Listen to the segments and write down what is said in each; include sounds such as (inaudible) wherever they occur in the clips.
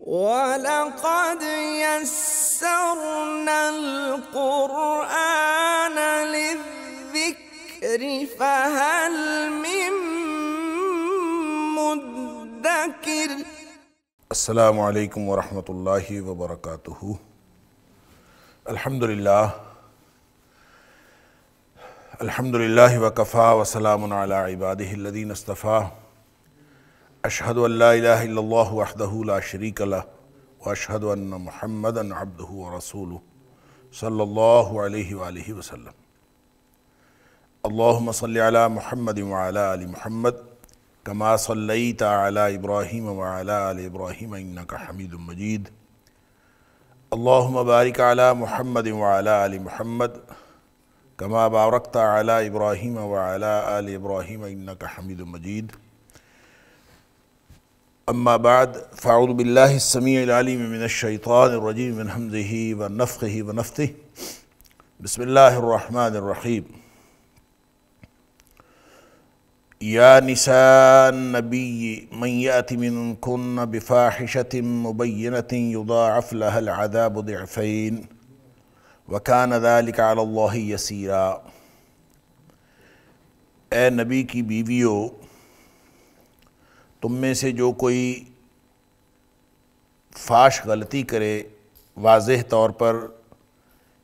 ولقد يسرنا القرآن للذكر فهل من مدكر السلام عليكم ورحمة الله وبركاته الحمد لله الحمد لله وكفى وسلام على عباده الذين اصطفاه أشهد أن لا إله إلا الله وحده لا شريك له وأشهد أن محمدا عبده ورسوله صلى الله عليه وآله وسلم اللهم صل على محمد وعلى آل محمد كما صليت على إبراهيم وعلى آل إبراهيم إنك حميد مجيد اللهم بارك على محمد وعلى آل محمد كما باركت على إبراهيم وعلى آل إبراهيم إنك حميد مجيد أما بعد فأعوذ بالله السميع العليم من الشيطان الرجيم من همزه ونفخه ونفثه بسم الله الرحمن الرحيم يا نساء النبي من يأت منكن بفاحشة مبينة يضاعف لها العذاب ضعفين وكان ذلك على الله يسيرا اے نبی کی بیویوں तुम में से जो कोई फाश गलती करे वाज तौर पर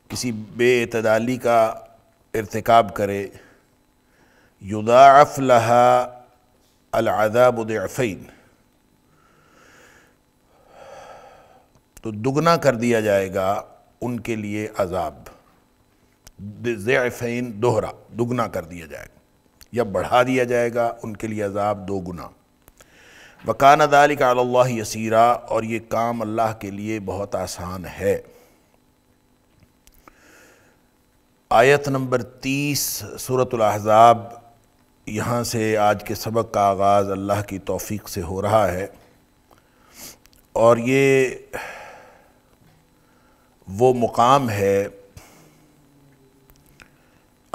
किसी बेतदाली का इरतकब करे युदाफ़ लहा अलादाबुदफ़ैन तो दुगना कर दिया जाएगा उनके लिए अजाब दोहरा दुगना कर दिया जाएगा या बढ़ा दिया जाएगा उनके लिए अजाब दो गुना वकान दाल का यसीरा और ये काम अल्लाह के लिए बहुत आसान है आयत नंबर तीस सूरत अहज़ाब यहाँ से आज के सबक का आगाज़ अल्लाह की तौफीक से हो रहा है और ये वो मुकाम है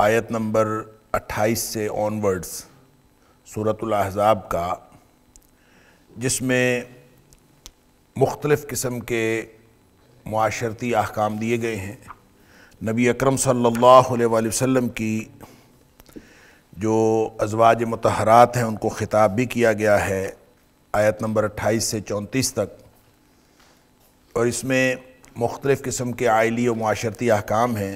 आयत नंबर 28 से ऑनवर्ड्स सूरत अहज़ाब का जिसमें मुख्तलफ़ किस्म के माशरती अहकाम दिए गए हैं नबी अकरम सल्लल्लाहु अलैहि वसल्लम की जो अजवाज मतहरात हैं उनको ख़िताब भी किया गया है आयत नंबर अट्ठाईस से चौंतीस तक और इसमें मुख्तलिफ़ किस्म के आयली और माशरती अहकाम हैं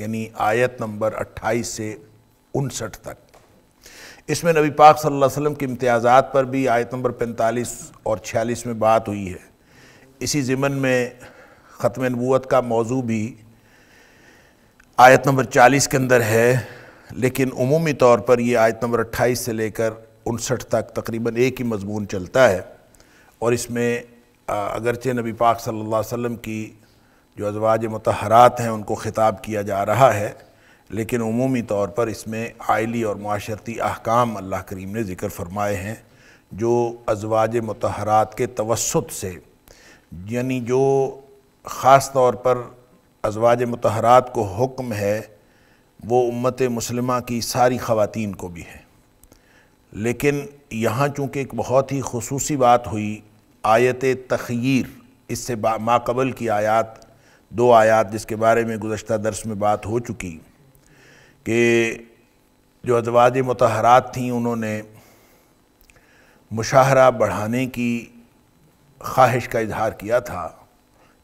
यानी आयत नंबर अट्ठाईस से उनसठ तक इसमें नबी पाक सल्लल्लाहु अलैहि वसल्लम के इम्तियाज़ात पर भी आयत नंबर 45 और 46 में बात हुई है इसी ज़िमन में ख़त्म नबूत का मौजू भी आयत नंबर 40 के अंदर है लेकिन उमूमी तौर पर यह आयत नंबर 28 से लेकर उनसठ तक तकरीबन एक ही मजमून चलता है और इसमें अगरचे नबी पाक सल्लल्लाहु अलैहि वसल्लम की जो अजवाज मतहरात हैं उनको ख़िताब किया जा रहा है लेकिन अमूमी तौर पर इसमें आयली और माशरती अहकाम अल्लाह करीम ने ज़िक्र फरमाए हैं जो अजवाज मतहरात के तवसत से यानी जो ख़ास तौर पर अजवाज मतहरात को हुक्म है वो उम्मत मुसलमा की सारी ख़वातीन को भी है लेकिन यहाँ चूँकि एक बहुत ही खसूसी बात हुई आयत तखीर इससे माकबल की आयात दो आयात जिसके बारे में गुज्तर दर्स में बात हो चुकी कि जो अदवाज मतहरात थी उन्होंने मुशाहरा बढ़ाने की ख्वाहिश का इजहार किया था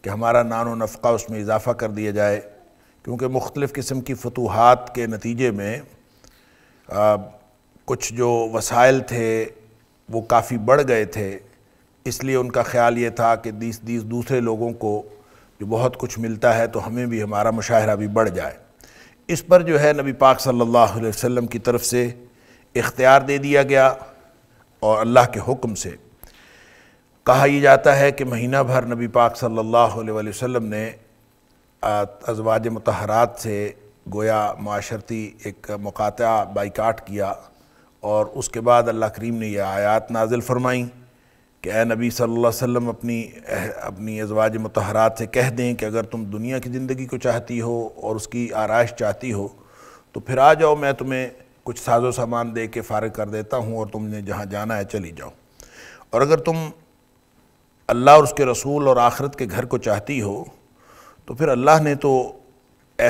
कि हमारा नान नफ़ा उसमें इजाफ़ा कर दिया जाए क्योंकि मुख्तलिफ़ किस्म की फतूहत के नतीजे में आ, कुछ जो वसाइल थे वो काफ़ी बढ़ गए थे इसलिए उनका ख्याल ये था कि दीस दीस दूसरे लोगों को जो बहुत कुछ मिलता है तो हमें भी हमारा मुशाहरा भी बढ़ जाए इस पर जो है नबी पाक सल्लल्लाहु अलैहि वसल्लम की तरफ से इख्तियार दे दिया गया और अल्लाह के हुक्म से कहा यह जाता है कि महीना भर नबी पाक सल्लल्लाहु अलैहि वसल्लम ने अजवाज मतहरात से गोया माशरती एक मुकाता बाइकाट किया और उसके बाद अल्लाह करीम ने यह आयात नाजिल फरमाई कि ए नबी सल्लल्लाहु अलैहि वसल्लम अपनी अपनी अजवाज मतहरात से कह दें कि अगर तुम दुनिया की ज़िंदगी को चाहती हो और उसकी आराइश चाहती हो तो फिर आ जाओ मैं तुम्हें कुछ साजो सामान दे के फ़ारग कर देता हूँ और तुमने जहाँ जाना है चली जाओ और अगर तुम अल्लाह और उसके रसूल और आखरत के घर को चाहती हो तो फिर अल्लाह ने तो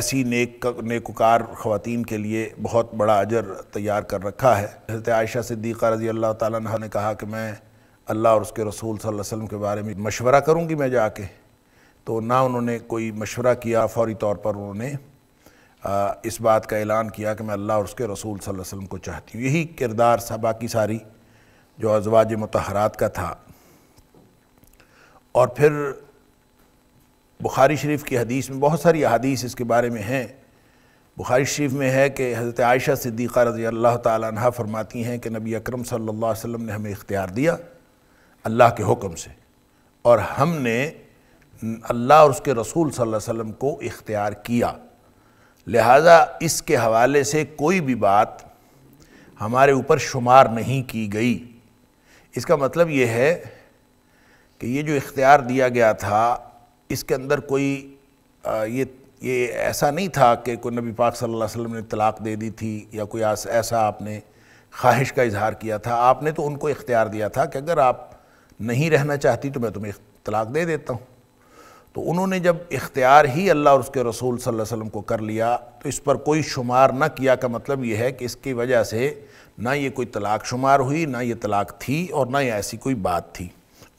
ऐसी नेक नेकुकार ख़वान के लिए बहुत बड़ा अजर तैयार कर रखा है हजरत आयशा सिद्दीक़ा रज़ी अल्लाह तह ने कहा कि मैं अल्लाह और उसके रसूल सल्लल्लाहु अलैहि वसल्लम के बारे में मशवरा करूँगी मैं जाके तो ना उन्होंने कोई मशवरा किया फौरी तौर पर उन्होंने इस बात का ऐलान किया कि मैं अल्लाह और उसके रसूल सल्लल्लाहु अलैहि वसल्लम को चाहती हूँ यही किरदार सा बाकी सारी जो अजवाज मतहरात का था और फिर बुखारी शरीफ की हदीस में बहुत सारी अदीस इसके बारे में हैं बुखारी शरीफ में है कि हज़रत आयशा सिद्दीक़ा रज़ी अल्लाह तह फरमाती हैं कि नबी अकरम सल्लल्लाहु अलैहि वसल्लम ने हमें इख्तियार दिया अल्लाह के हुक्म से और हमने अल्लाह और उसके रसूल सल्लल्लाहु अलैहि वसल्लम को इख्तियार किया लिहाजा इसके हवाले से कोई भी बात हमारे ऊपर शुमार नहीं की गई इसका मतलब ये है कि ये जो इख्तियार दिया गया था इसके अंदर कोई ये ये ऐसा नहीं था कि कोई नबी पाक सल्लल्लाहु अलैहि वसल्लम ने तलाक़ दे दी थी या कोई ऐसा आपने ख्वाहिश का इजहार किया था आपने तो उनको इख्तियार दिया था कि अगर आप नहीं रहना चाहती तो मैं तुम्हें तलाक़ दे देता हूँ तो उन्होंने जब इख्तियार ही अल्लाह और उसके रसूल सल्लल्लाहु अलैहि वसल्लम को कर लिया तो इस पर कोई शुमार ना किया का मतलब ये है कि इसकी वजह से ना ये कोई तलाक शुमार हुई ना ये तलाक थी और ना ये ऐसी कोई बात थी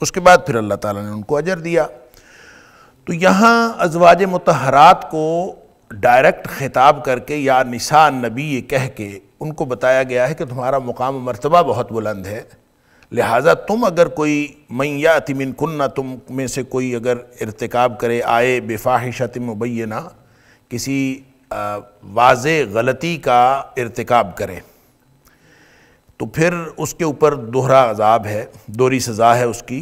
उसके बाद फिर अल्लाह ताला ने उनको अजर दिया तो यहाँ अजवाज मतहरात को डायरेक्ट खिताब करके या निशा नबी ये कह के उनको बताया गया है कि तुम्हारा मुकाम मरतबा बहुत बुलंद है लिहाजा तुम अगर कोई मैया तमिन कुन्ना तुम में से कोई अगर इरतकब करे आए बेफाहिशत मुबैना किसी वाज गलती का इरतकब करे तो फिर उसके ऊपर दोहरा अजाब है दोहरी सज़ा है उसकी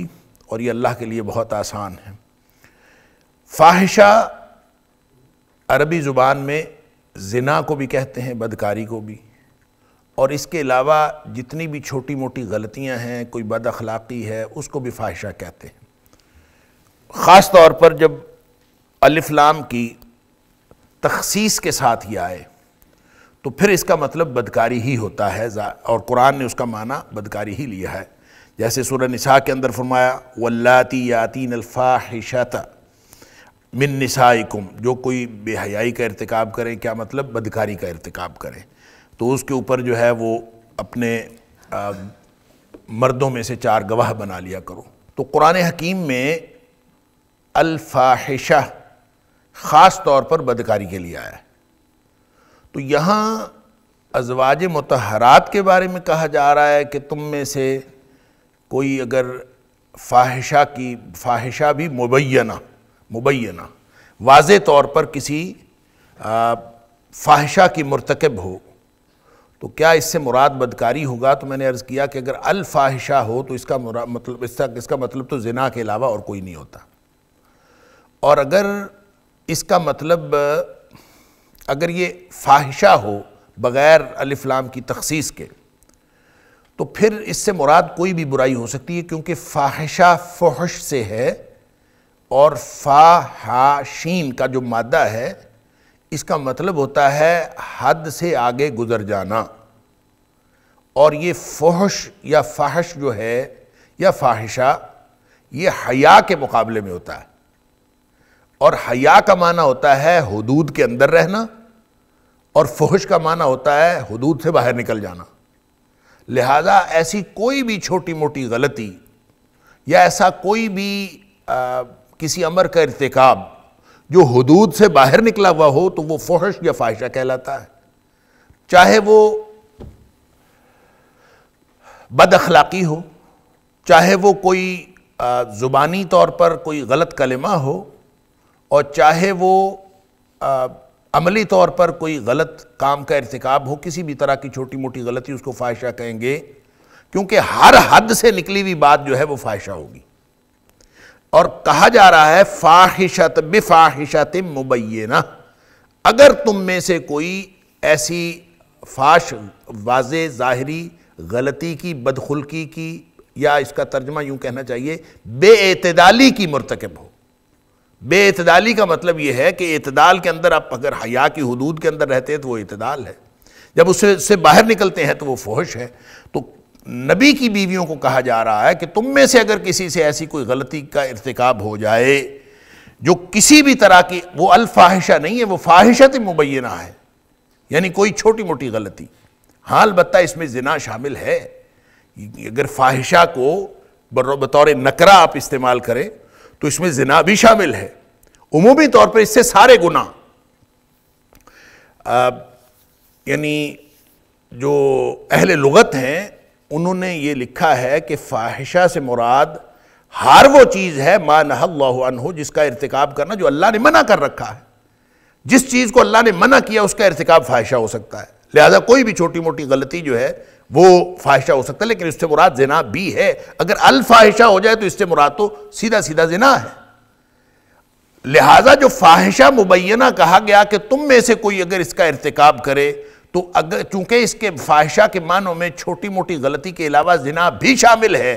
और ये अल्लाह के लिए बहुत आसान है फाहिशा अरबी ज़ुबान में ज़िना को भी कहते हैं बदकारी को भी और इसके अलावा जितनी भी छोटी मोटी गलतियां हैं कोई बद अखलाक़ी है उसको भी फाहिशा कहते हैं ख़ास तौर पर जब अलिफ्लाम की तखसीस के साथ ही आए तो फिर इसका मतलब बदकारी ही होता है और कुरान ने उसका माना बदकारी ही लिया है जैसे सूर्य नसा के अंदर फरमाया वल्लाती यातीन अल्फाहिशता मिन नसाइकुम जो कोई बेहयाई का irtikab करें क्या मतलब बदकारी का irtikab करें तो उसके ऊपर जो है वो अपने आ, मर्दों में से चार गवाह बना लिया करो तो कुरान हकीम में अल्फाहिशा ख़ास तौर पर बदकारी के लिए आया है तो यहाँ अजवाज मतहरात के बारे में कहा जा रहा है कि तुम में से कोई अगर फाहिशा की फाहिशा भी मुबैना मुबैना वाज तौर पर किसी फाहिशा की मरतकब हो तो क्या इससे मुराद बदकारी होगा तो मैंने अर्ज़ किया कि अगर अलफाहिशा हो तो इसका मतलब इसका इसका मतलब तो ज़िना के अलावा और कोई नहीं होता और अगर इसका मतलब अगर ये फाहिशा हो बग़ैर अलफलाम की तखसीस के तो फिर इससे मुराद कोई भी बुराई हो सकती है क्योंकि फाहिशा फोहश से है और फाहाशीन का जो मादा है इसका मतलब होता है हद से आगे गुजर जाना और ये फोहश या फाहश जो है या फाहिशा ये हया के मुकाबले में होता है और हया का माना होता है हदूद के अंदर रहना और फोहश का माना होता है हदूद से बाहर निकल जाना लिहाजा ऐसी कोई भी छोटी मोटी गलती या ऐसा कोई भी आ, किसी अमर का इरतकब जो हदूद से बाहर निकला हुआ हो तो वो फोहश या फाहिशा कहलाता है चाहे वो बद अखलाक़ी हो चाहे वो कोई ज़ुबानी तौर पर कोई गलत कलमा हो और चाहे वो अमली तौर पर कोई गलत काम का इरतकब हो किसी भी तरह की छोटी मोटी गलती उसको फाहिशा कहेंगे क्योंकि हर हद से निकली हुई बात जो है वो फाहिशा होगी और कहा जा रहा है फाहिशत बिफाहिशत मुबैना अगर तुम में से कोई ऐसी फाश वाज ज़ाहरी गलती की बदखुल्की की या इसका तर्जमा यूँ कहना चाहिए बेअतदाली की मरतकब हो बेअतदाली का मतलब यह है कि अतदाल के अंदर आप अगर हया की हदूद के अंदर रहते हैं तो वह अतदाल है जब उससे बाहर निकलते हैं तो वह फोहश है तो नबी की बीवियों को कहा जा रहा है कि तुम में से अगर किसी से ऐसी कोई गलती का इरतकब हो जाए जो किसी भी तरह की वो अलफाहिशा नहीं है वो फाहिशत मुबैना है यानी कोई छोटी मोटी गलती हाँ अलबत् इसमें जना शामिल है अगर फाहिशा को बतौर नकरा आप इस्तेमाल करें तो इसमें जना भी शामिल है उमूमी तौर पर इससे सारे गुना यानी जो अहल लगत हैं उन्होंने ये लिखा है कि फाहिशा से मुराद हर वो चीज़ है मा नहल्ला जिसका इरतकब करना जो अल्लाह ने मना कर रखा है जिस चीज़ को अल्लाह ने मना किया उसका इरतकब फाहिशा हो सकता है लिहाजा कोई भी छोटी मोटी गलती जो है वो फाहिशा हो सकता है लेकिन इससे मुराद जना भी है अगर अलफाहिशा हो जाए तो इससे मुराद तो सीधा सीधा जना है लिहाजा जो फाहिशा मुबैना कहा गया कि तुम में से कोई अगर इसका इरतकब करे तो अगर चूंकि इसके फाहिशा के मानों में छोटी मोटी गलती के अलावा जिना भी शामिल है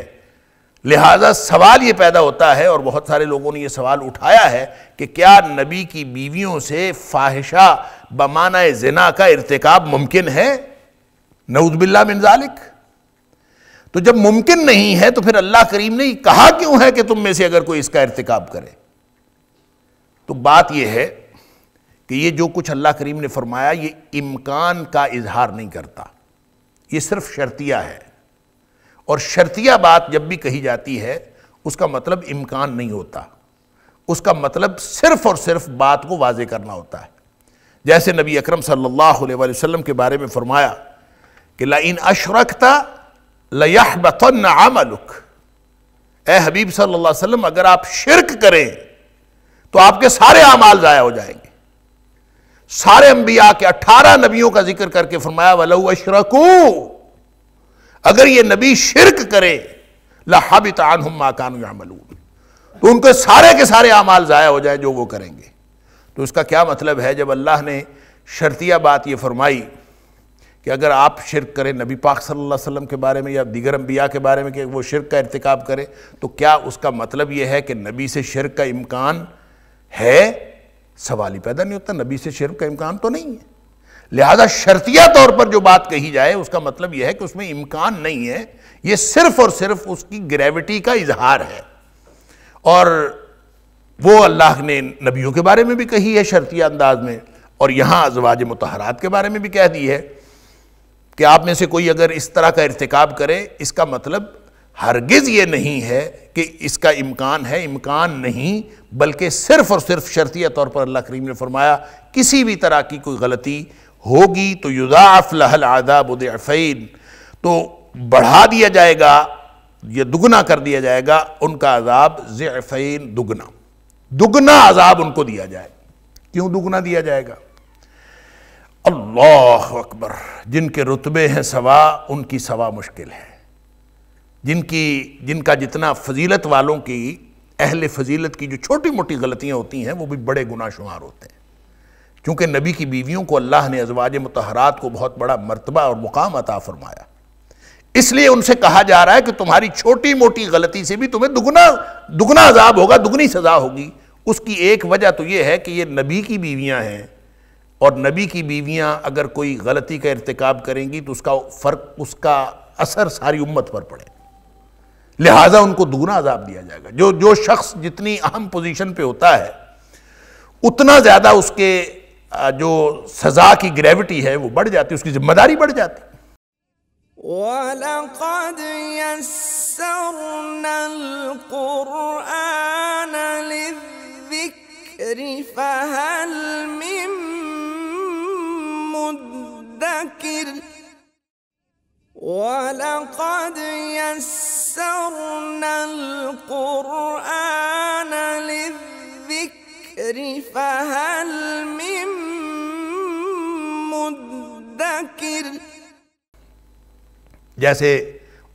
लिहाजा सवाल ये पैदा होता है और बहुत सारे लोगों ने यह सवाल उठाया है कि क्या नबी की बीवियों से फाहिशा बमाना जिना का इरतकब मुमकिन है नऊदबिल्ला मिनजालिक तो जब मुमकिन नहीं है तो फिर अल्लाह करीम ने कहा क्यों है कि तुम में से अगर कोई इसका इरतकब करे तो बात यह है कि ये जो कुछ अल्लाह करीम ने फरमाया ये इम्कान का इजहार नहीं करता ये सिर्फ शर्तिया है और शर्तिया बात जब भी कही जाती है उसका मतलब इम्कान नहीं होता उसका मतलब सिर्फ और सिर्फ बात को वाजे करना होता है जैसे नबी अकरम सल्लल्लाहु अलैहि वसल्लम के बारे में फरमाया कि ला इन अशरकता लह बतन आमलुक ए हबीब सल्ला अगर आप शिरक करें तो आपके सारे आमाल ज़ाया हो जाएंगे सारे अंबिया के अठारह नबियों का जिक्र करके फरमाया वलऊ अशरकू अगर ये नबी शिरक करे लाबित मलू तो उनके सारे के सारे अमाल ज़ाया हो जाए जो वो करेंगे तो उसका क्या मतलब है जब अल्लाह ने शर्तिया बात ये फरमाई कि अगर आप शिरक करें नबी पाक सल्लल्लाहु अलैहि वसल्लम के बारे में या दिगर अम्बिया के बारे में कि वो शिरक का इरतकब करें तो क्या उसका मतलब ये है कि नबी से शिरक का इम्कान है सवाल ही पैदा नहीं होता नबी से शिरक का इम्कान तो नहीं है लिहाजा शर्तिया तौर पर जो बात कही जाए उसका मतलब यह है कि उसमें इम्कान नहीं है यह सिर्फ और सिर्फ उसकी ग्रेविटी का इजहार है और वो अल्लाह ने नबियों के बारे में भी कही है शर्तिया अंदाज में और यहां अजवाज मतहरात के बारे में भी कह दी है कि आप में से कोई अगर इस तरह का इरतकब करे इसका मतलब हरगिज़ ये नहीं है कि इसका इम्कान है इम्कान नहीं बल्कि सिर्फ़ और सिर्फ शर्तिया तौर पर अल्लाह करीम ने फरमाया किसी भी तरह की कोई गलती होगी तो युदाफ़ लहल आदाब तो बढ़ा दिया जाएगा या दुगना कर दिया जाएगा उनका अजाब ज़ैफ़ैन दुगना दुगना अजाब उनको दिया जाए क्यों दुगना दिया जाएगा अल्लाह अकबर जिनके रुतबे हैं सवा उनकी सवा मुश्किल है जिनकी जिनका जितना फजीलत वालों की अहल फजीलत की जो छोटी मोटी गलतियाँ होती हैं वो भी बड़े गुना शुमार होते हैं क्योंकि नबी की बीवियों को अल्लाह ने अजवाज मतहरात को बहुत बड़ा मरतबा और मुकाम अता फरमाया इसलिए उनसे कहा जा रहा है कि तुम्हारी छोटी मोटी गलती से भी तुम्हें दुगना दुगना अजाब होगा दुगनी सज़ा होगी उसकी एक वजह तो ये है कि ये नबी की बीवियाँ हैं और नबी की बीवियाँ अगर कोई गलती का इरतकब करेंगी तो उसका फ़र्क उसका असर सारी उम्मत पर पड़ेगा लिहाजा उनको दोगुना अजाब दिया जाएगा जो जो शख्स जितनी अहम पोजीशन पे होता है उतना ज़्यादा उसके जो सज़ा की ग्रेविटी है वो बढ़ जाती उसकी जिम्मेदारी बढ़ जाती जैसे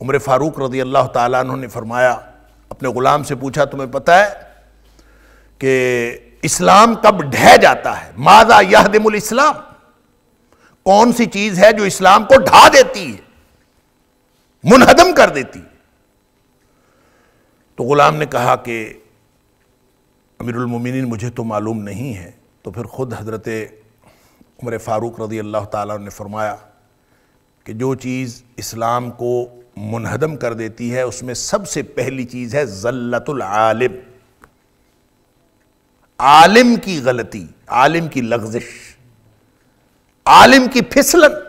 उम्र फारूक रजी अल्लाह ताला ने फरमाया अपने ग़ुलाम से पूछा तुम्हें पता है कि इस्लाम कब ढह जाता है माजा यह इस्लाम कौन सी चीज़ है जो इस्लाम को ढा देती है मुनहदम कर देती तो गुलाम ने कहा कि मोमिनीन मुझे तो मालूम नहीं है तो फिर ख़ुद हज़रत उमर फ़ारूक रजी अल्लाह ताली ने फरमाया कि जो चीज़ इस्लाम को मुनहदम कर देती है उसमें सबसे पहली चीज़ है जल्लतुल आलिम आलिम की गलती आलिम की लग्जिश आलिम की फिसलन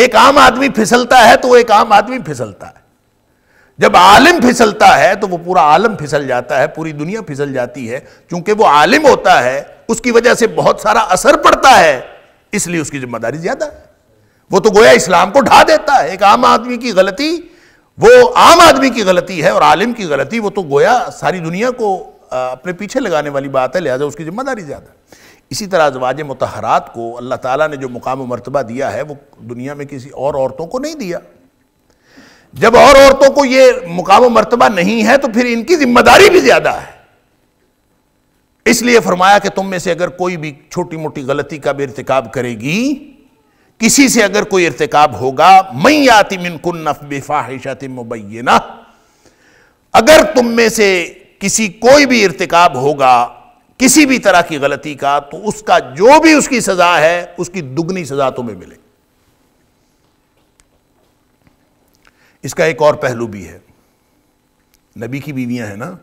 एक आम आदमी फिसलता है तो एक आम आदमी फिसलता है जब आलिम फिसलता है तो वो पूरा आलम फिसल जाता है पूरी दुनिया फिसल जाती है क्योंकि वो आलिम होता है उसकी वजह से बहुत सारा असर पड़ता है इसलिए उसकी जिम्मेदारी ज्यादा है वो तो गोया इस्लाम को ढा देता है एक आम आदमी की गलती वो आम आदमी की गलती है और आलिम की गलती वो तो गोया सारी दुनिया को अपने पीछे लगाने वाली बात है लिहाजा उसकी जिम्मेदारी ज्यादा इसी तरह अजवाज मतहरात को अल्लाह ताला ने जो मुकाम मरतबा दिया है वो दुनिया में किसी और औरतों को नहीं दिया जब और औरतों को ये मुकाम मरतबा नहीं है तो फिर इनकी जिम्मेदारी भी ज़्यादा है इसलिए फरमाया कि तुम में से अगर कोई भी छोटी मोटी गलती का भी इरतकब करेगी किसी से अगर कोई इरतकब होगा मई आती मिनकुन नफ बेफाहिशत मुबैना अगर तुम में से किसी कोई भी इरतकब होगा किसी भी तरह की गलती का तो उसका जो भी उसकी सजा है उसकी दुगनी सजा तुम्हें मिले इसका एक और पहलू भी है नबी की बीवियां हैं ना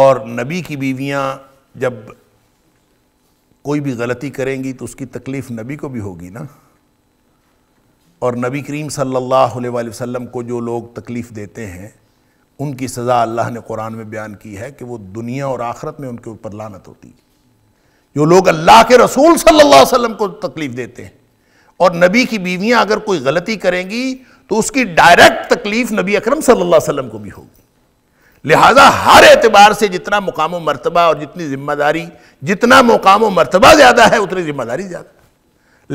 और नबी की बीवियां जब कोई भी गलती करेंगी तो उसकी तकलीफ नबी को भी होगी ना और नबी करीम सल्लल्लाहु अलैहि वसल्लम को जो लोग तकलीफ़ देते हैं उनकी सज़ा अल्लाह ने कुरान में बयान की है कि वो दुनिया और आखरत में उनके ऊपर लानत होती है जो लोग अल्लाह के रसूल सल्लल्लाहु अलैहि वसल्लम को तकलीफ़ देते हैं और नबी की बीवियां अगर कोई गलती करेंगी तो उसकी डायरेक्ट तकलीफ़ नबी अकरम सल्लल्लाहु अलैहि वसल्लम को भी होगी लिहाजा हर एतबार से जितना मुकाम मरतबा और जितनी जिम्मेदारी जितना मुकाम मरतबा ज़्यादा है उतनी जिम्मेदारी ज़्यादा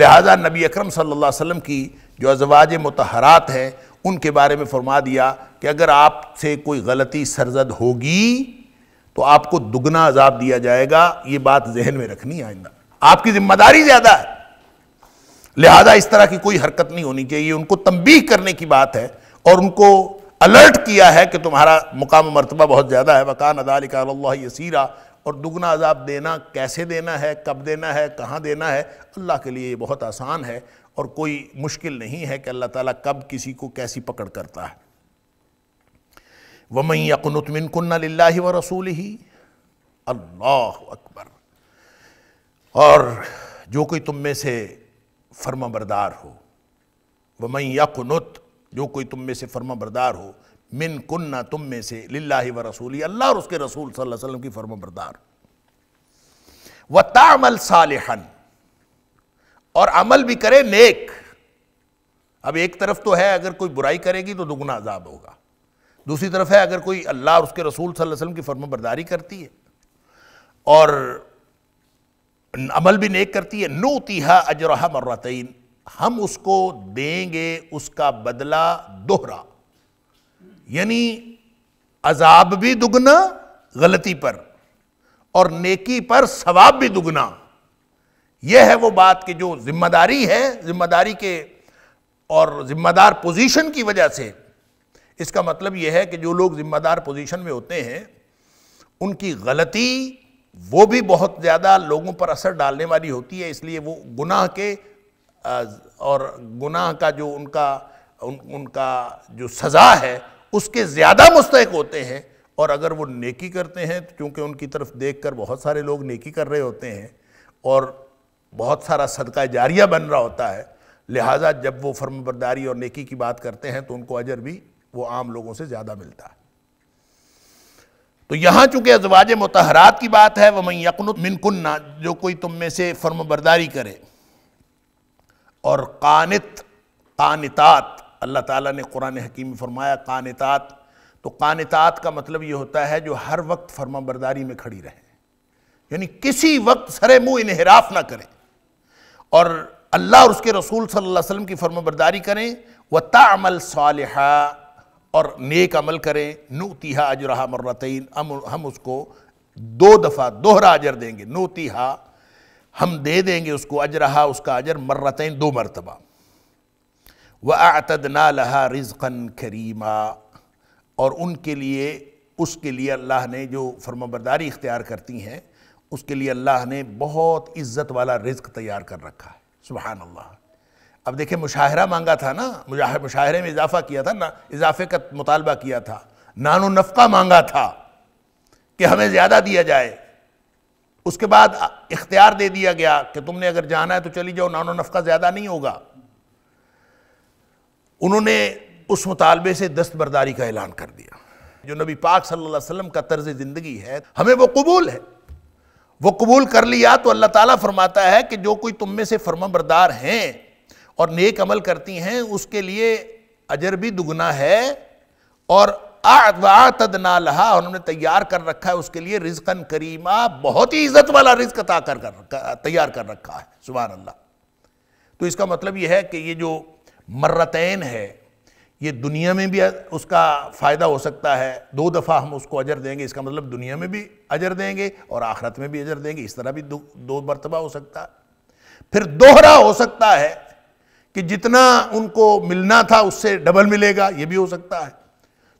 लिहाजा नबी अकरम सल्लल्लाहु अलैहि वसल्लम की जो अजवाज मतहरात हैं उनके बारे में फरमा दिया कि अगर आपसे कोई गलती सरजद होगी तो आपको दुगना अजाब दिया जाएगा ये बात जहन में रखनी आइंदा आपकी जिम्मेदारी ज़्यादा है लिहाजा इस तरह की कोई हरकत नहीं होनी चाहिए उनको तंबीह करने की बात है और उनको अलर्ट किया है कि तुम्हारा मुकाम मरतबा बहुत ज़्यादा है वकान अदालिका यसीरा और दुगना अजाब देना कैसे देना है कब देना है कहाँ देना है अल्लाह के लिए ये बहुत आसान है और कोई मुश्किल नहीं है कि अल्लाह ताला कब किसी को कैसी पकड़ करता है वमई यकनतमिन कन्ना ला व रसूल ही अल्लाह अकबर और जो कोई तुम में से फर्मा बरदार हो वमई यकनत जो कोई तुम में से फर्मा बरदार हो मिन कन्ना तुम में से ला व रसूल ही अल्लाह और उसके रसूल सल्लल्लाहु अलैहि वसल्लम की फर्मा बरदार व तामल सालिहन और अमल भी करे नेक अब एक तरफ तो है अगर कोई बुराई करेगी तो दुगना अजाब होगा दूसरी तरफ है अगर कोई अल्लाह और उसके रसूल सल्लल्लाहु अलैहि वसल्लम की फर्म बरदारी करती है और अमल भी नेक करती है नो तिहा अजरहा मर्रतन हम उसको देंगे उसका बदला दोहरा यानी अजाब भी दुगना गलती पर और नेकी पर सवाब भी दुगना यह है वो बात कि जो जिम्मेदारी है जिम्मेदारी के और जिम्मेदार पोजीशन की वजह से इसका मतलब यह है कि जो लोग जिम्मेदार पोजीशन में होते हैं उनकी गलती वो भी बहुत ज़्यादा लोगों पर असर डालने वाली होती है इसलिए वो गुनाह के और गुनाह का जो उनका उन, उनका जो सज़ा है उसके ज़्यादा मुस्तक होते हैं और अगर वो नेकी करते हैं तो क्योंकि उनकी तरफ देख कर बहुत सारे लोग नेकी कर रहे होते हैं और बहुत सारा सदका जारिया बन रहा होता है लिहाजा जब वो फर्मबरदारी और नेकी की बात करते हैं तो उनको अजर भी वो आम लोगों से ज़्यादा मिलता है तो यहां चूंकि अजवाज मतहरात की बात है वह मैं यकन मिनकुन्ना जो कोई तुम में से फर्म बरदारी करे और कानित कानितात अल्लाह ताला ने कुरान हकीम फरमाया कानितात तो कानतात का मतलब ये होता है जो हर वक्त फर्मा बरदारी में खड़ी रहे यानी किसी वक्त सरे मुंह इनहराफ ना करें और अल्लाह और उसके रसूल सल्लल्लाहु अलैहि वसल्लम की फर्मबरदारी करें व तामल साल और नेक अमल करें नूतिहा अजरहा मर्रतीन हम हम उसको दो दफ़ा दोहरा अजर देंगे नूतिहा हम दे देंगे उसको अजरहा उसका अजर मर्रतीन दो मरतबा व आतदना लहा रिजन करीमा और उनके लिए उसके लिए अल्लाह ने जो फर्मबरदारी इख्तियार करती हैं उसके लिए अल्लाह ने बहुत इज़्ज़त वाला रिज्क तैयार कर रखा है सुबह अल्लाह अब देखिए मुशाहरा मांगा था ना मुशाह मुशाहरे में इजाफा किया था ना इजाफे का मुतालबा किया था नानो नफका मांगा था कि हमें ज़्यादा दिया जाए उसके बाद इख्तियार दे दिया गया कि तुमने अगर जाना है तो चली जाओ नानो नफका ज़्यादा नहीं होगा उन्होंने उस मुतालबे से दस्तबरदारी का ऐलान कर दिया जो नबी पाक सल्लल्लाहु अलैहि वसल्लम का तर्ज ज़िंदगी है हमें वो कबूल है वो कबूल कर लिया तो अल्लाह ताला फरमाता है कि जो कोई तुम में से फर्माबरदार हैं और नेक अमल करती हैं उसके लिए अजर भी दुगना है और आदना ना लहा उन्होंने तैयार कर रखा है उसके लिए रिजकन करीमा बहुत ही इज्जत वाला रिज्क अता कर तैयार कर रखा है सुबह अल्लाह तो इसका मतलब यह है कि ये जो मर्रतैन है ये दुनिया में भी उसका फ़ायदा हो सकता है दो दफ़ा हम उसको अजर देंगे इसका मतलब दुनिया में भी अजर देंगे और आखरत में भी अजर देंगे इस तरह भी दो दो मरतबा हो सकता है फिर दोहरा हो सकता है कि जितना उनको मिलना था उससे डबल मिलेगा ये भी हो सकता है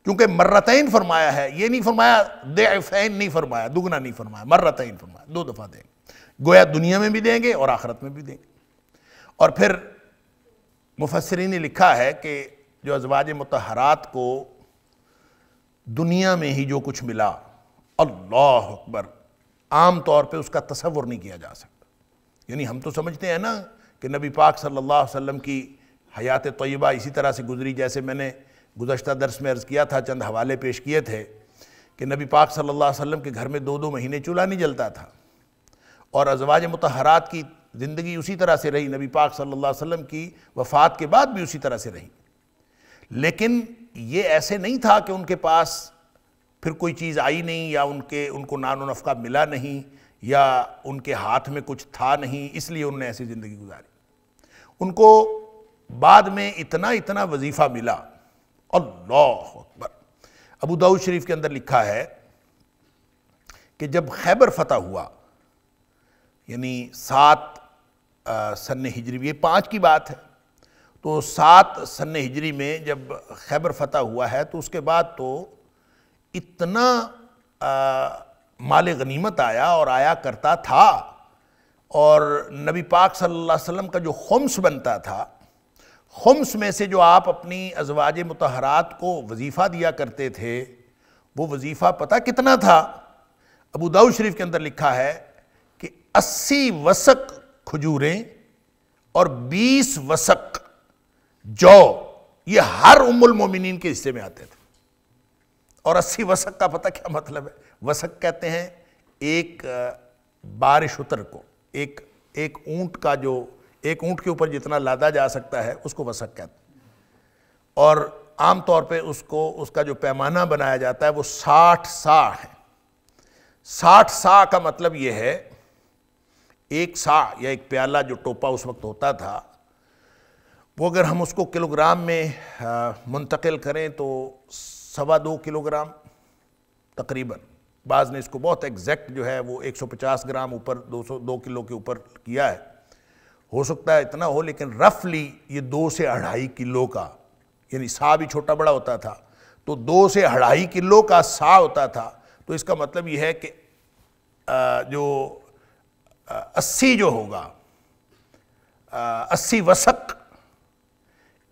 क्योंकि मर्रतैन फरमाया है ये नहीं फरमाया देफैन नहीं फरमाया दुगना नहीं फरमाया मर्रतैन फरमाया दो दफ़ा देंगे गोया दुनिया में भी देंगे और आखरत में भी देंगे और फिर मुफसरी ने लिखा है कि जो अजवाज मतहरात को दुनिया में ही जो कुछ मिला अल्लाह अकबर आम तौर पे उसका तस्वुर नहीं किया जा सकता यानी हम तो समझते हैं ना कि नबी पाक सल्लल्लाहु अलैहि वसल्लम की हयात तयबा इसी तरह से गुजरी जैसे मैंने गुजशत दरस में अर्ज़ किया था चंद हवाले पेश किए थे कि नबी पाक सल्लल्लाहु अलैहि वसल्लम के घर में दो दो महीने चूल्हा नहीं जलता था और अजवाज मतहरात की ज़िंदगी उसी तरह से रही नबी पाक सल्लल्लाहु अलैहि वसल्लम की वफ़ात के बाद भी उसी तरह से रही लेकिन ये ऐसे नहीं था कि उनके पास फिर कोई चीज़ आई नहीं या उनके उनको नानो नफका मिला नहीं या उनके हाथ में कुछ था नहीं इसलिए उन्होंने ऐसी ज़िंदगी गुजारी उनको बाद में इतना इतना वजीफ़ा मिला अल्लाह अकबर अबू दाऊद शरीफ के अंदर लिखा है कि जब खैबर फतह हुआ यानी सात सन हिजरी ये पाँच की बात है तो सात सन हिजरी में जब खैबर फतह हुआ है तो उसके बाद तो इतना आ, माल गनीमत आया और आया करता था और नबी पाक सल्लल्लाहु अलैहि वसल्लम का जो खम्स बनता था खम्स में से जो आप अपनी अजवाज मतहरात को वजीफ़ा दिया करते थे वो वजीफ़ा पता कितना था अबू दाऊद शरीफ के अंदर लिखा है कि अस्सी वसक खजूरें और बीस वसक जौ ये हर उमुल मोमिन के हिस्से में आते थे और अस्सी वसक का पता क्या मतलब है वसक कहते हैं एक बारिश उतर को एक एक ऊंट का जो एक ऊंट के ऊपर जितना लादा जा सकता है उसको वसक कहते हैं और आमतौर पे उसको उसका जो पैमाना बनाया जाता है वो साठ सा है साठ सा का मतलब ये है एक सा या एक प्याला जो टोपा उस वक्त होता था वो अगर हम उसको किलोग्राम में मुंतकिल करें तो सवा दो किलोग्राम तकरीबन बाज़ ने इसको बहुत एग्जैक्ट जो है वो 150 ग्राम ऊपर 202 दो किलो के ऊपर किया है हो सकता है इतना हो लेकिन रफली ये दो से अढ़ाई किलो का यानी सा भी छोटा बड़ा होता था तो दो से अढ़ाई किलो का सा होता था तो इसका मतलब ये है कि जो अस्सी जो होगा अस्सी वसक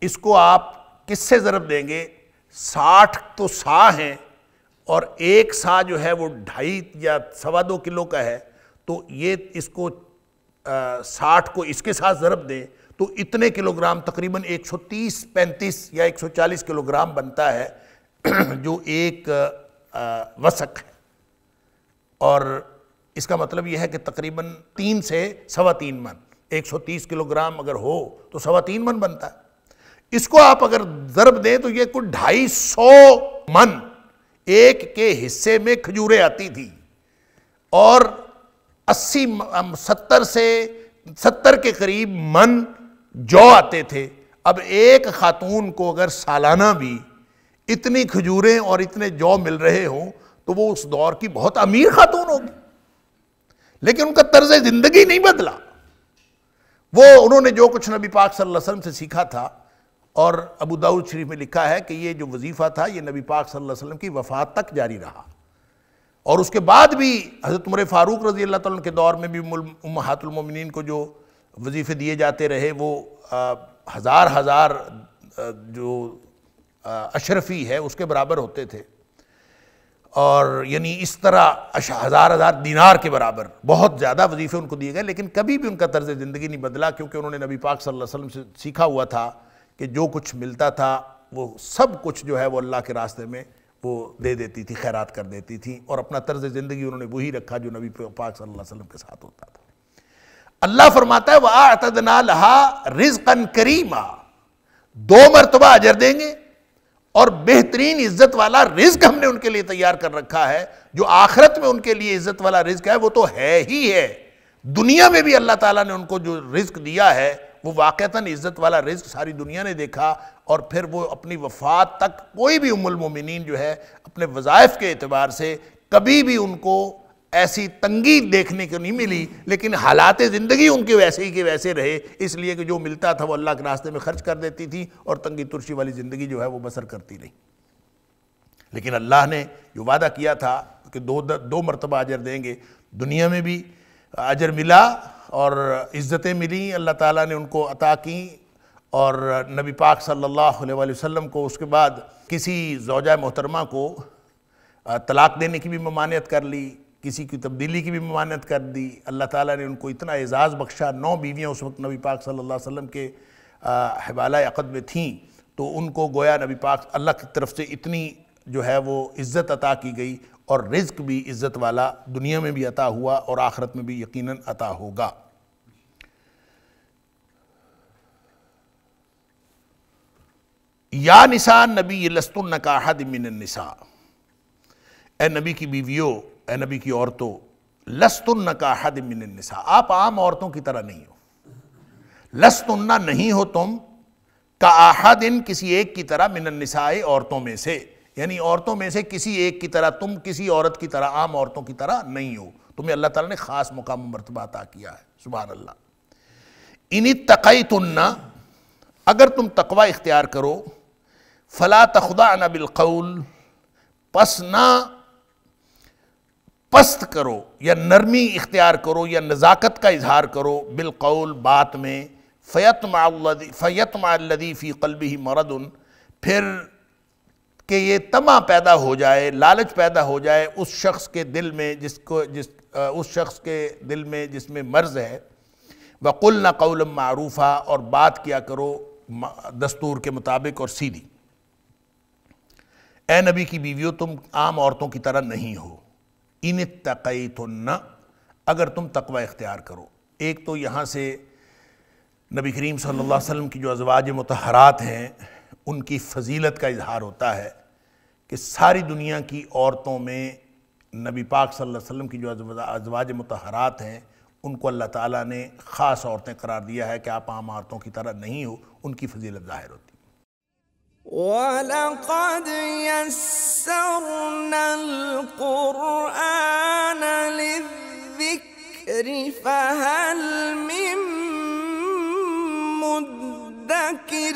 इसको आप किससे ज़रब देंगे साठ तो सा है और एक सा जो है वो ढाई या सवा दो किलो का है तो ये इसको साठ को इसके साथ ज़रब दें तो इतने किलोग्राम तकरीबन 130 35 या 140 किलोग्राम बनता है (clears throat) जो एक वसक है और इसका मतलब यह है कि तकरीबन तीन से सवा तीन मन 130 किलोग्राम अगर हो तो सवा तीन मन बनता है इसको आप अगर जरब दें तो ये कुछ ढाई सौ मन एक के हिस्से में खजूरें आती थी और अस्सी सत्तर से सत्तर के करीब मन जौ आते थे अब एक खातून को अगर सालाना भी इतनी खजूरें और इतने जौ मिल रहे हों तो वो उस दौर की बहुत अमीर खातून होगी लेकिन उनका तर्ज ज़िंदगी नहीं बदला वो उन्होंने जो कुछ नबी पाक सल्लल्लाहु अलैहि वसल्लम से सीखा था और अबू दाऊद शरीफ में लिखा है कि ये जो वजीफ़ा था ये नबी पाक सल्लल्लाहु अलैहि वसल्लम की वफ़ात तक जारी रहा और उसके बाद भी हज़रत उमर फ़ारूक रज़ी अल्लाह तन के दौर में भी उमहातुलमिन को जो वजीफ़े दिए जाते रहे वो आ, हज़ार हज़ार जो अशरफी है उसके बराबर होते थे और यानी इस तरह हज़ार हज़ार दीनार के बराबर बहुत ज़्यादा वजीफ़े उनको दिए गए लेकिन कभी भी उनका तर्ज ज़िंदगी नहीं बदला क्योंकि उन्होंने नबी पाक सल्लल्लाहु अलैहि वसल्लम से सीखा हुआ था कि जो कुछ मिलता था वो सब कुछ जो है वो अल्लाह के रास्ते में वो दे देती थी खैरात कर देती थी और अपना तर्ज ज़िंदगी उन्होंने वही रखा जो नबी पाक सल्लल्लाहु अलैहि वसल्लम के साथ होता था अल्लाह फरमाता है वह आतदना लहा रिजकन करीमा दो मरतबा अजर देंगे और बेहतरीन इज्जत वाला रिज्क हमने उनके लिए तैयार कर रखा है जो आखिरत में उनके लिए इज्जत वाला रिज्क है वो तो है ही है दुनिया में भी अल्लाह ताला ने उनको जो रिज्क दिया है वो वाक़ता इज़्ज़त वाला रिस्क सारी दुनिया ने देखा और फिर वो अपनी वफात तक कोई भी मोमिन जो है अपने वज़ाइफ के अतबार से कभी भी उनको ऐसी तंगी देखने को नहीं मिली लेकिन हालात ज़िंदगी उनके वैसे ही के वैसे रहे इसलिए कि जो मिलता था वो अल्लाह के रास्ते में खर्च कर देती थी और तंगी तुरशी वाली ज़िंदगी जो है वो बसर करती रही लेकिन अल्लाह ने जो वादा किया था कि दो दो मरतबा अजर देंगे दुनिया में भी अजर मिला और इज़्ज़तें मिली अल्लाह ताला ने उनको अता की और नबी पाक सल्लल्लाहु अलैहि वसल्लम को उसके बाद किसी जोजा मोहतरमा को तलाक़ देने की भी ममानियत कर ली किसी की तब्दीली की भी ममानत कर दी अल्लाह ताला ने उनको इतना एज़ाज़ बख्शा नौ बीवियाँ उस वक्त नबी पाक सल्लल्लाहु अलैहि वसल्लम के हवाला अक़द में थीं तो उनको गोया नबी पाक अल्लाह की तरफ से इतनी जो है वो इज़्ज़त अता की गई और रिज्क भी इज़्ज़त वाला दुनिया में भी अता हुआ और आखरत में भी यकीनन अता होगा या निसा नबी ये लस्तुन नकाहद मिन निसा ए नबी की बीवियों ए नबी की औरतों लस्तुन नकाहद मिन निसा आप आम औरतों की तरह नहीं हो लस्तुन्ना नहीं हो तुम का इन किसी एक की तरह मिनन निसाए औरतों में से यानी औरतों में से किसी एक की तरह तुम किसी औरत की तरह आम औरतों की तरह नहीं हो तुम्हें अल्लाह ताला ने ख़ास मुकाम मरतबा अता किया है सुबह अल्लाह इन्हीं तकई तुन्ना अगर तुम तकवा इख्तियार करो फला तखुदा ना बिलकौल पस ना पस्त करो या नरमी इख्तियार करो या नज़ाकत का इजहार करो बिलकौल बात में फ़ैत फ़ैतमा लदीफ़ी मादी फ़ी कल्बी मरदन फिर कि ये तमा पैदा हो जाए लालच पैदा हो जाए उस शख्स के दिल में जिसको जिस उस शख्स के दिल में जिसमें मर्ज़ है वकुल न कौल मरूफ़ा और बात किया करो दस्तूर के मुताबिक और सीधी ए नबी की बीवियों तुम आम औरतों की तरह नहीं हो इन तकई तो न अगर तुम तकवा इख्तियार करो एक तो यहाँ से नबी करीम सल्लल्लाहु अलैहि वसल्लम की जो अजवाज मतहरात हैं उनकी फजीलत का इजहार होता है कि सारी दुनिया की औरतों में नबी पाक सल्लल्लाहु अलैहि वसल्लम की जो अजवाज मतहरात हैं उनको अल्लाह ताला ने ख़ास औरतें करार दिया है कि आप आम औरतों की तरह नहीं हो उनकी फजीलत ज़ाहिर होती ولقد يسرنا القرآن للذكر فهل من مدكر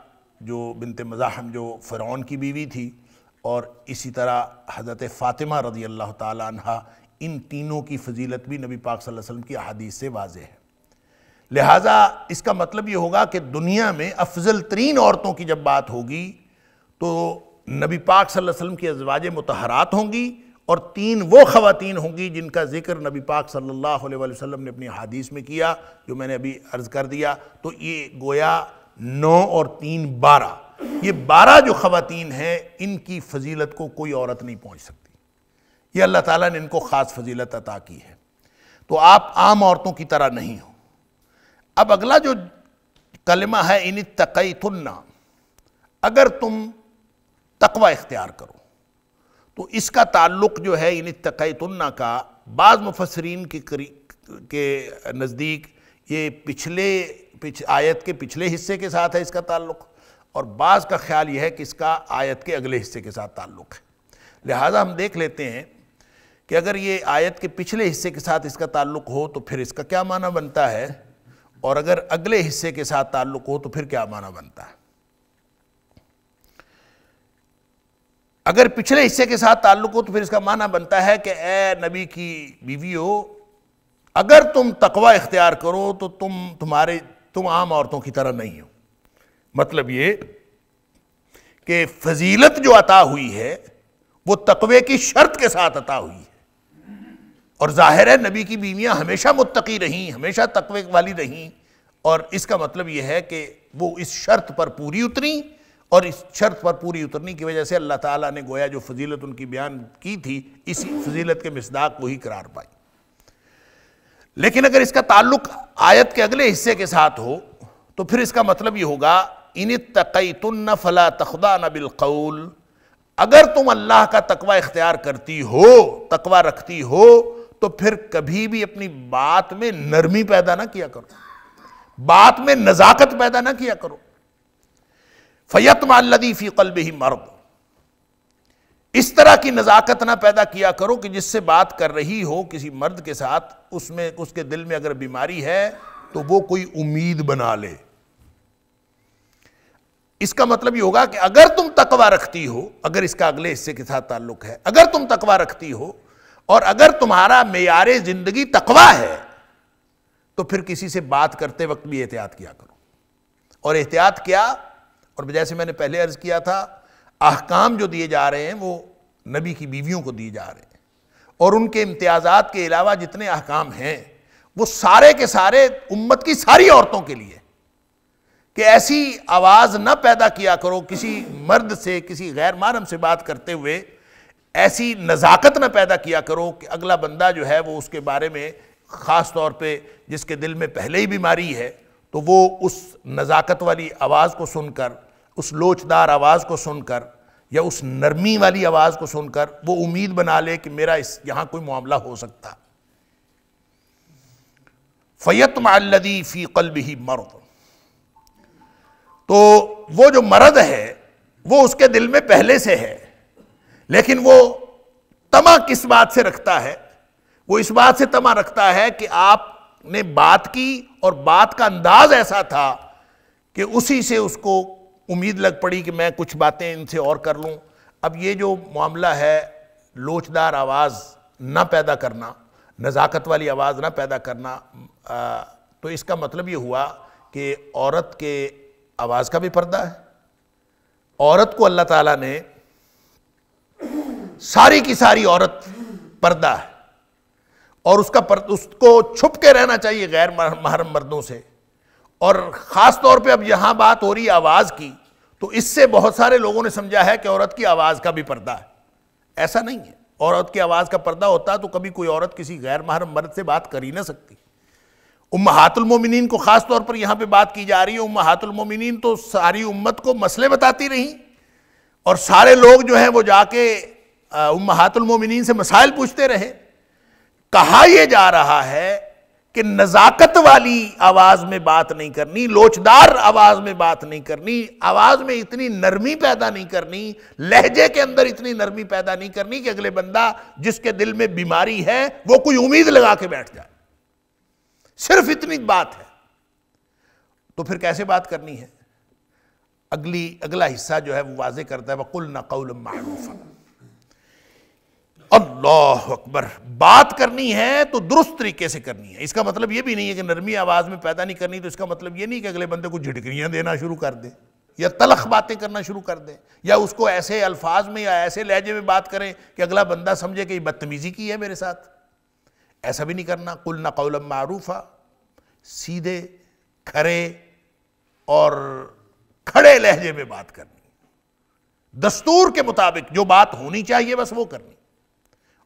जो बिनत मज़ाहम जो फ़िरौन की बीवी थी और इसी तरह हज़रत फ़ातिमा रज़ी अल्लाह तहा इन तीनों की फजीलत भी नबी पाक सल्लल्लाहु अलैहि वसल्लम की अहादीस से वाज है लिहाजा इसका मतलब ये होगा कि दुनिया में अफजल तरीन औरतों की जब बात होगी तो नबी पाक सल्लल्लाहु अलैहि वसल्लम की अजवाज मतहरात होंगी और तीन वो ख़वातीन होंगी जिनका जिक्र नबी पाक सल्लल्लाहु अलैहि वसल्लम ने अपनी हदीस में किया जो मैंने अभी अर्ज़ कर दिया तो ये गोया नौ और तीन बारह ये बारह जो ख़वान हैं इनकी फजीलत को कोई औरत नहीं पहुंच सकती ये अल्लाह ताला ने इनको ख़ास फजीलत अता की है तो आप आम औरतों की तरह नहीं हो अब अगला जो कलमा है इन तकैतुन्ना अगर तुम तकवा इख्तियार करो तो इसका ताल्लुक जो है इन तकैतुन्ना का बाज़ मुफसरीन के के नज़दीक ये पिछले पिछ आयत के पिछले हिस्से के साथ है इसका ताल्लुक और बाज़ का ख्याल यह है कि इसका आयत के अगले हिस्से के साथ ताल्लुक है लिहाजा हम देख लेते हैं कि अगर ये आयत के पिछले हिस्से के साथ इसका ताल्लुक हो तो फिर इसका क्या माना बनता है और अगर अगले हिस्से के साथ ताल्लुक हो तो फिर क्या माना बनता है अगर पिछले हिस्से के साथ ताल्लुक हो तो फिर इसका माना बनता है कि ए नबी की बीवी हो अगर तुम तकवा इख्तियार करो तो तुम तुम्हारे तुम आम औरतों की तरह नहीं हो मतलब ये कि फजीलत जो अता हुई है वो तकवे की शर्त के साथ अता हुई है और जाहिर है नबी की बीवियां हमेशा मुत्तकी रहीं हमेशा तकवे वाली रहीं और इसका मतलब यह है कि वो इस शर्त पर पूरी उतरी और इस शर्त पर पूरी उतरने की वजह से अल्लाह ताला ने गोया जो फजीलत उनकी बयान की थी इसी फजीलत के मिसदाक वही करार पाई लेकिन अगर इसका ताल्लुक आयत के अगले हिस्से के साथ हो तो फिर इसका मतलब ये होगा इन तकई न फला तखदा न बिलकौल अगर तुम अल्लाह का तकवा इख्तियार करती हो तकवा रखती हो तो फिर कभी भी अपनी बात में नरमी पैदा ना किया करो बात में नज़ाकत पैदा ना किया करो फयतमा लदीफी फ़ी कल्ब ही मर्द इस तरह की नज़ाकत ना पैदा किया करो कि जिससे बात कर रही हो किसी मर्द के साथ उसमें उसके दिल में अगर बीमारी है तो वो कोई उम्मीद बना ले इसका मतलब ये होगा कि अगर तुम तकवा रखती हो अगर इसका अगले हिस्से के साथ ताल्लुक है अगर तुम तकवा रखती हो और अगर तुम्हारा मेयार ज़िंदगी तकवा है तो फिर किसी से बात करते वक्त भी एहतियात किया करो और एहतियात क्या और जैसे मैंने पहले अर्ज़ किया था अहकाम जो दिए जा रहे हैं वो नबी की बीवियों को दिए जा रहे हैं और उनके इम्तियाज़ात के अलावा जितने अहकाम हैं वो सारे के सारे उम्मत की सारी औरतों के लिए कि ऐसी आवाज़ ना पैदा किया करो किसी मर्द से किसी गैर मारम से बात करते हुए ऐसी नज़ाकत ना पैदा किया करो कि अगला बंदा जो है वो उसके बारे में ख़ास तौर पे जिसके दिल में पहले ही बीमारी है तो वो उस नज़ाकत वाली आवाज़ को सुनकर उस लोचदार आवाज़ को सुनकर या उस नरमी वाली आवाज़ को सुनकर वो उम्मीद बना ले कि मेरा इस यहाँ कोई मामला हो सकता फ़ैत मालदी फ़ी कल ही मर्द तो वो जो मर्द है वो उसके दिल में पहले से है लेकिन वो तमा किस बात से रखता है वो इस बात से तमा रखता है कि आपने बात की और बात का अंदाज ऐसा था कि उसी से उसको उम्मीद लग पड़ी कि मैं कुछ बातें इनसे और कर लूँ अब ये जो मामला है लोचदार आवाज़ ना पैदा करना नज़ाकत वाली आवाज़ ना पैदा करना आ, तो इसका मतलब ये हुआ कि औरत के आवाज़ का भी पर्दा है औरत को अल्लाह ताला ने सारी की सारी औरत पर्दा है और उसका पर, उसको छुप के रहना चाहिए गैर महरम मर्दों से और ख़ास तौर पे अब यहाँ बात हो रही आवाज़ की तो इससे बहुत सारे लोगों ने समझा है कि औरत की आवाज़ का भी पर्दा है ऐसा नहीं है औरत की आवाज़ का पर्दा होता तो कभी कोई औरत किसी गैर महरम मर्द से बात कर ही ना सकती उम्मातुलमोमिन को ख़ास तौर पर यहां पे बात की जा रही है उम्मातुलमोमिन तो सारी उम्मत को मसले बताती रही और सारे लोग जो हैं वो जाके उम्मातुलमोमिन से मसाइल पूछते रहे कहा यह जा रहा है कि नज़ाकत वाली आवाज़ में बात नहीं करनी लोचदार आवाज़ में बात नहीं करनी आवाज़ में इतनी नरमी पैदा नहीं करनी लहजे के अंदर इतनी नरमी पैदा नहीं करनी कि अगले बंदा जिसके दिल में बीमारी है वो कोई उम्मीद लगा के बैठ जाए सिर्फ इतनी बात है तो फिर कैसे बात करनी है अगली अगला हिस्सा जो है वो वाजे करता है वकुल न नकौल मारूफा अल्लाह अकबर बात करनी है तो दुरुस्त तरीके से करनी है इसका मतलब यह भी नहीं है कि नरमी आवाज़ में पैदा नहीं करनी तो इसका मतलब यह नहीं कि अगले बंदे को झिटकरियां देना शुरू कर दे या तलख बातें करना शुरू कर दें या उसको ऐसे अल्फाज में या ऐसे लहजे में बात करें कि अगला बंदा समझे कि बदतमीज़ी की है मेरे साथ ऐसा भी नहीं करना कुल ना कौलम मारूफा सीधे खरे और खड़े लहजे में बात करनी दस्तूर के मुताबिक जो बात होनी चाहिए बस वो करनी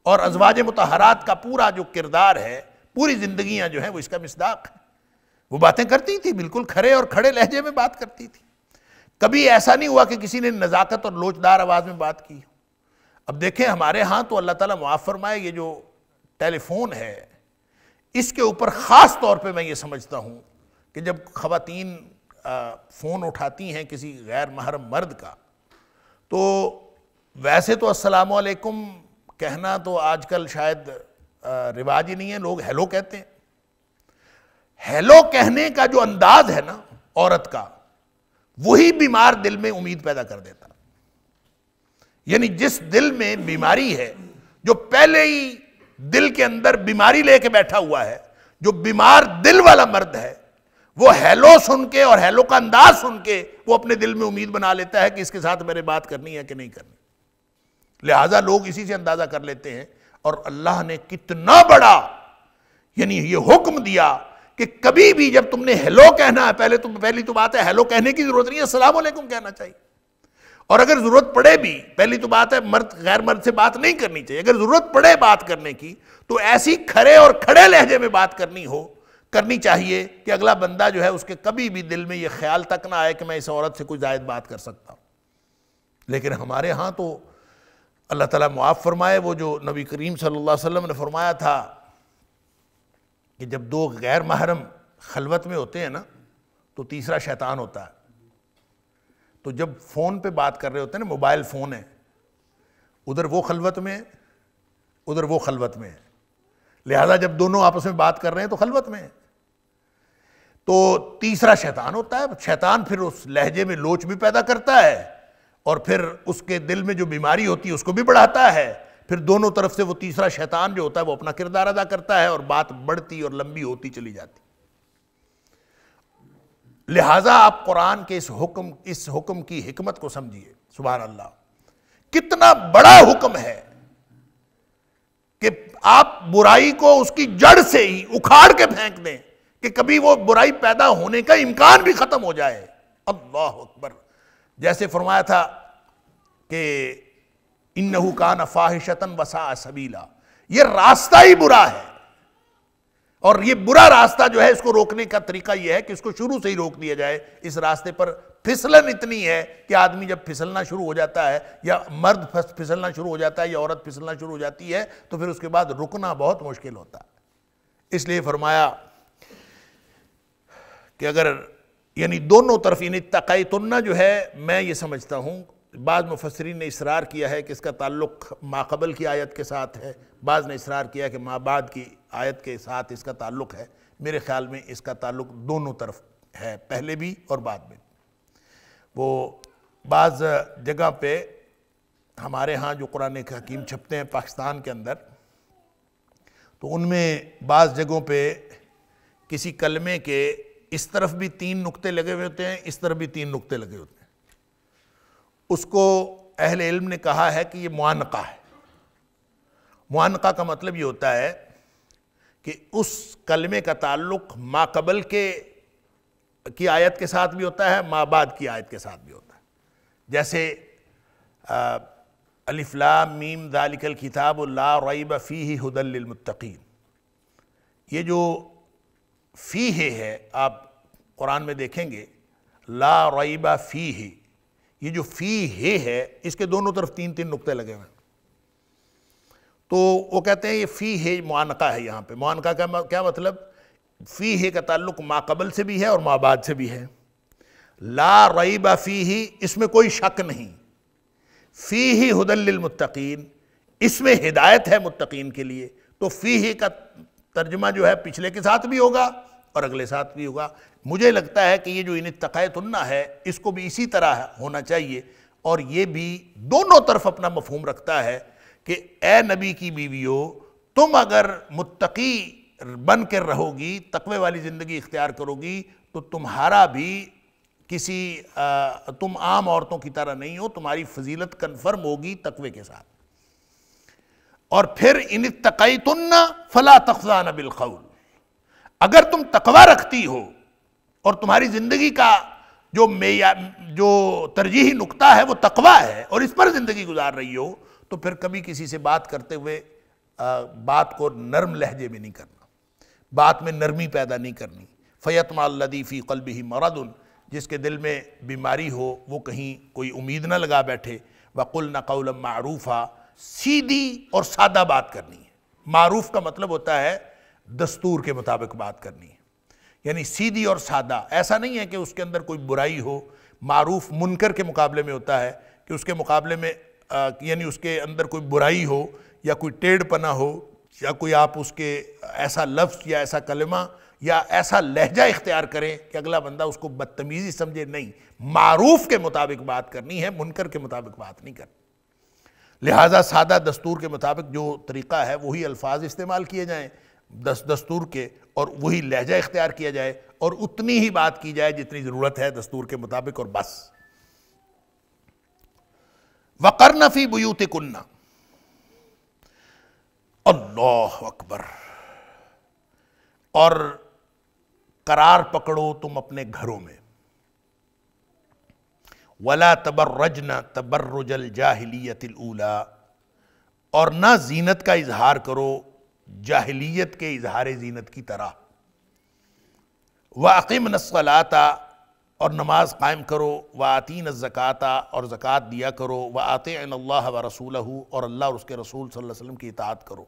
और अजवाज मतहरात का पूरा जो किरदार है पूरी जिंदगियां जो हैं वो इसका मिसदाक है वो बातें करती थी बिल्कुल खड़े और खड़े लहजे में बात करती थी कभी ऐसा नहीं हुआ कि किसी ने नज़ाकत और लोचदार आवाज़ में बात की अब देखें हमारे यहाँ तो अल्लाह ताला माफ़ फरमाए ये जो टेलीफोन है इसके ऊपर ख़ास तौर पे मैं ये समझता हूँ कि जब ख़वातीन फ़ोन उठाती हैं किसी गैर महरम मर्द का तो वैसे तो असलकम कहना तो आजकल शायद रिवाज ही नहीं है लोग हेलो कहते हैं हेलो कहने का जो अंदाज है ना औरत का वही बीमार दिल में उम्मीद पैदा कर देता यानी जिस दिल में बीमारी है जो पहले ही दिल के अंदर बीमारी लेके बैठा हुआ है जो बीमार दिल वाला मर्द है वो हेलो सुन के और हेलो का अंदाज सुन के वो अपने दिल में उम्मीद बना लेता है कि इसके साथ मेरे बात करनी है कि नहीं करनी लिहाजा लोग इसी से अंदाज़ा कर लेते हैं और अल्लाह ने कितना बड़ा यानी ये हुक्म दिया कि कभी भी जब तुमने हेलो कहना है पहले तो पहली तो बात है हेलो कहने की जरूरत नहीं है सलाम अलैकुम कहना चाहिए और अगर जरूरत पड़े भी पहली तो बात है मर्द गैर मर्द से बात नहीं करनी चाहिए अगर जरूरत पड़े बात करने की तो ऐसी खरे और खड़े लहजे में बात करनी हो करनी चाहिए कि अगला बंदा जो है उसके कभी भी दिल में यह ख्याल तक ना आए कि मैं इस औरत से कुछ जायद बात कर सकता हूं लेकिन हमारे यहां तो अल्लाह ताला मुआफ़ फरमाए वो जो नबी करीम सल्लल्लाहु अलैहि वसल्लम ने फरमाया था कि जब दो गैर महरम खलवत में होते हैं ना तो तीसरा शैतान होता है तो जब फ़ोन पे बात कर रहे होते हैं ना मोबाइल फ़ोन है उधर वो खलवत में उधर वो खलवत में है लिहाजा जब दोनों आपस में बात कर रहे हैं तो खलवत में तो तीसरा शैतान होता है शैतान फिर उस लहजे में लोच भी पैदा करता है और फिर उसके दिल में जो बीमारी होती है उसको भी बढ़ाता है फिर दोनों तरफ से वो तीसरा शैतान जो होता है वो अपना किरदार अदा करता है और बात बढ़ती और लंबी होती चली जाती लिहाजा आप कुरान के इस हुक्म इस हुक्म की हिकमत को समझिए सुबह अल्लाह कितना बड़ा हुक्म है कि आप बुराई को उसकी जड़ से ही उखाड़ के फेंक दें कि कभी वो बुराई पैदा होने का इम्कान भी खत्म हो जाए अल्लाह अकबर जैसे फरमाया था कि इन्नहू का नफाहिशतन वसा सबीला ये रास्ता ही बुरा है और ये बुरा रास्ता जो है इसको रोकने का तरीका यह है कि इसको शुरू से ही रोक दिया जाए इस रास्ते पर फिसलन इतनी है कि आदमी जब फिसलना शुरू हो जाता है या मर्द फिसलना शुरू हो जाता है या औरत फिसलना शुरू हो जाती है तो फिर उसके बाद रुकना बहुत मुश्किल होता है इसलिए फरमाया कि अगर यानी दोनों तरफ यानी तकैतुन्ना जो है मैं ये समझता हूँ बाद मुफसरीन ने इसरार किया है कि इसका ताल्लुक़ माकबल की आयत के साथ है बाज़ ने इसरार किया कि माबाद की आयत के साथ इसका ताल्लुक़ है मेरे ख्याल में इसका ताल्लुक़ दोनों तरफ है पहले भी और बाद में वो बाज़ जगह पे हमारे यहाँ जो कुरान के हकीम छपते हैं पाकिस्तान के अंदर तो उनमें बाज़ जगहों पे किसी कलमे के इस तरफ भी तीन नुक्ते लगे हुए होते हैं इस तरफ भी तीन नुक्ते लगे होते हैं उसको अहल इल्म ने कहा है कि ये मुआनका है मुआनका का मतलब ये होता है कि उस कलमे का ताल्लुक माकबल के की आयत के साथ भी होता है माबाद की आयत के साथ भी होता है जैसे अलिफ्ला मीम दालिकल किताब ला रईब फ़ी ही हदलमतकीन ये जो फ़ी है, है आप कुरान में देखेंगे ला रईबा फ़ी ही ये जो फ़ी हे है इसके दोनों तरफ तीन तीन नुक्ते लगे हुए हैं तो वो कहते हैं ये फ़ी है मानका है यहाँ पे मानका का क्या मतलब फ़ी है का ताल्लुक माकबल से भी है और माबाद से भी है ला रईबा फ़ी ही इसमें कोई शक नहीं फ़ी ही हदलमतकीन इसमें हिदायत है मुतकीन के लिए तो फ़ी ही का तर्जमा जो है पिछले के साथ भी होगा और अगले साथ भी होगा मुझे लगता है कि ये जो इन तकायतुन्ना है इसको भी इसी तरह होना चाहिए और ये भी दोनों तरफ अपना मफहूम रखता है कि ए नबी की हो तुम अगर मुत्तकी बन कर रहोगी तकवे वाली ज़िंदगी इख्तियार करोगी तो तुम्हारा भी किसी आ, तुम आम औरतों की तरह नहीं हो तुम्हारी फजीलत कन्फर्म होगी तकवे के साथ और फिर इन तकैतुन्ना फ़ला तखजा नबिलखौल अगर तुम तकवा रखती हो और तुम्हारी ज़िंदगी का जो मेया जो तरजीही नुकता है वो तकवा है और इस पर ज़िंदगी गुजार रही हो तो फिर कभी किसी से बात करते हुए आ, बात को नरम लहजे में नहीं करना बात में नरमी पैदा नहीं करनी फ़यतमा लदीफ़ी कल्ब ही मरदन जिसके दिल में बीमारी हो वो कहीं कोई उम्मीद ना लगा बैठे वक़ुल नकौल मारूफ़ा सीधी और सादा बात करनी है मारूफ़ का मतलब होता है दस्तूर के मुताबिक बात करनी है यानी सीधी और सादा ऐसा नहीं है कि उसके अंदर कोई बुराई हो मारूफ मुनकर के मुकाबले में होता है कि उसके मुकाबले में यानी उसके अंदर कोई बुराई हो या कोई टेढ़पना हो या कोई आप उसके ऐसा लफ्ज़ या ऐसा कलमा या ऐसा लहजा इख्तियार करें कि अगला बंदा उसको बदतमीज़ी समझे नहीं मारूफ के मुताबिक बात करनी है मुनकर के मुताबिक बात नहीं करनी लिहाजा सादा दस्तूर के मुताबिक जो तरीक़ा है वही अल्फाज इस्तेमाल किए जाएँ दस दस्तूर के और वही लहजा इख्तियार किया जाए और उतनी ही बात की जाए जितनी ज़रूरत है दस्तूर के मुताबिक और बस वकर नफी बुयूत कुन्ना अल्लाह अकबर और करार पकड़ो तुम अपने घरों में वला तबर्रजना तबर्रुजल उला और ना जीनत का इजहार करो जाहलीत के इजहार जीनत की तरह वाकिम नसलाता और नमाज कायम करो व आतीन ज़क़ाता और ज़क़़त दिया करो व आते व रसूल और अल्लाह और उसके रसूल सल्लल्लाहु अलैहि वसल्लम की इतात करो